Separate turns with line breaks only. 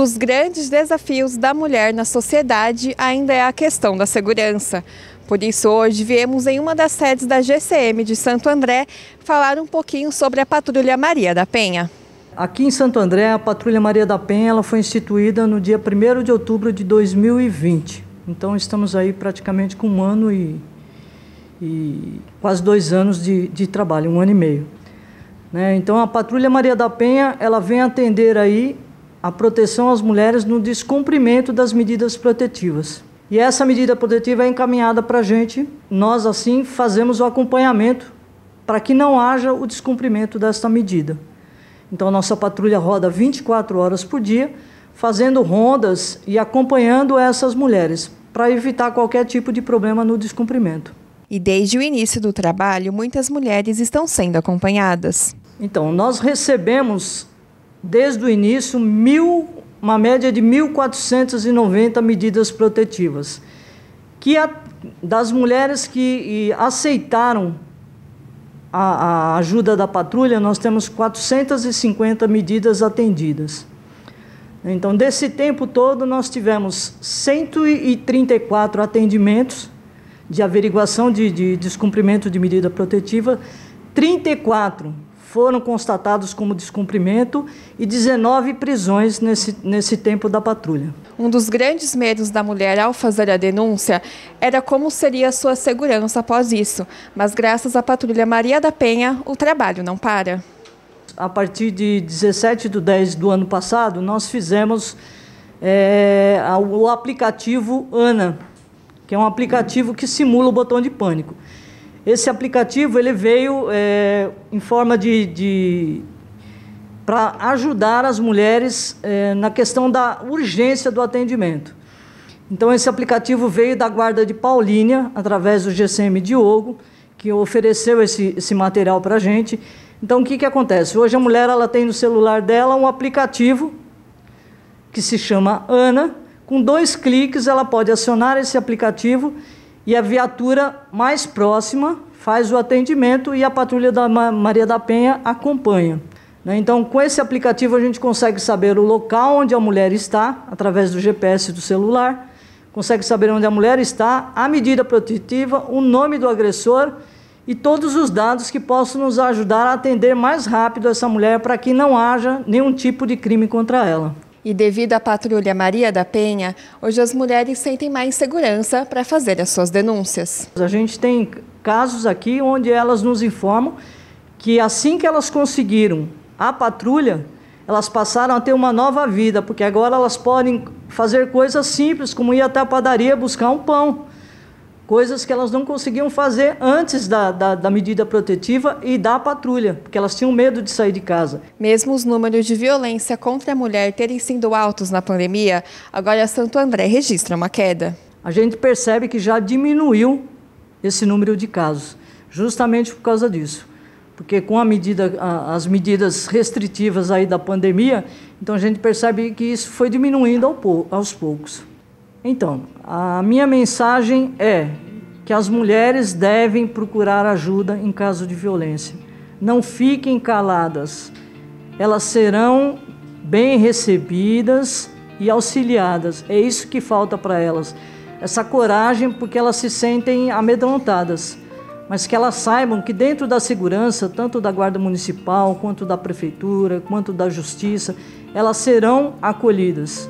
dos grandes desafios da mulher na sociedade ainda é a questão da segurança. Por isso, hoje viemos em uma das sedes da GCM de Santo André falar um pouquinho sobre a Patrulha Maria da Penha. Aqui
em Santo André, a Patrulha Maria da Penha ela foi instituída no dia 1 de outubro de 2020. Então, estamos aí praticamente com um ano e, e quase dois anos de, de trabalho, um ano e meio. Né? Então, a Patrulha Maria da Penha ela vem atender aí a proteção às mulheres no descumprimento das medidas protetivas. E essa medida protetiva é encaminhada para a gente, nós assim fazemos o acompanhamento para que não haja o descumprimento desta medida. Então, a nossa patrulha roda 24 horas por dia, fazendo rondas e acompanhando essas mulheres, para evitar qualquer tipo de problema no descumprimento. E desde o início do trabalho, muitas mulheres estão sendo acompanhadas. Então, nós recebemos desde o início, mil, uma média de 1.490 medidas protetivas, que a, das mulheres que aceitaram a, a ajuda da patrulha, nós temos 450 medidas atendidas. Então, desse tempo todo, nós tivemos 134 atendimentos de averiguação de, de descumprimento de medida protetiva, 34 foram constatados como descumprimento e 19 prisões nesse, nesse tempo da patrulha.
Um dos grandes medos da mulher ao fazer a denúncia era como seria a sua segurança após isso, mas graças à patrulha Maria da Penha, o trabalho não para.
A partir de 17 de 10 do ano passado, nós fizemos é, o aplicativo ANA, que é um aplicativo que simula o botão de pânico. Esse aplicativo ele veio é, em forma de, de para ajudar as mulheres é, na questão da urgência do atendimento. Então esse aplicativo veio da guarda de Paulínia através do GCM Diogo que ofereceu esse, esse material para a gente. Então o que, que acontece? Hoje a mulher ela tem no celular dela um aplicativo que se chama Ana. Com dois cliques ela pode acionar esse aplicativo e a viatura mais próxima faz o atendimento e a patrulha da Maria da Penha acompanha. Né? Então, com esse aplicativo, a gente consegue saber o local onde a mulher está, através do GPS do celular, consegue saber onde a mulher está, a medida protetiva, o nome do agressor e todos os dados que possam nos ajudar a atender mais rápido essa mulher para que não haja nenhum tipo de crime contra ela.
E devido à patrulha Maria da Penha, hoje as mulheres
sentem mais segurança para fazer as suas denúncias. A gente tem casos aqui onde elas nos informam que assim que elas conseguiram a patrulha, elas passaram a ter uma nova vida, porque agora elas podem fazer coisas simples, como ir até a padaria buscar um pão coisas que elas não conseguiam fazer antes da, da, da, medida protetiva e da patrulha, porque elas tinham medo de sair de casa. Mesmo os números
de violência contra a mulher terem sido altos na pandemia, agora Santo André registra uma
queda. A gente percebe que já diminuiu esse número de casos, justamente por causa disso. Porque com medida, as medidas restritivas aí da pandemia, então a gente percebe que isso foi diminuindo aos poucos. Então, a minha mensagem é que as mulheres devem procurar ajuda em caso de violência. Não fiquem caladas. Elas serão bem recebidas e auxiliadas. É isso que falta para elas. Essa coragem, porque elas se sentem amedrontadas. Mas que elas saibam que dentro da segurança, tanto da Guarda Municipal, quanto da Prefeitura, quanto da Justiça, elas serão acolhidas.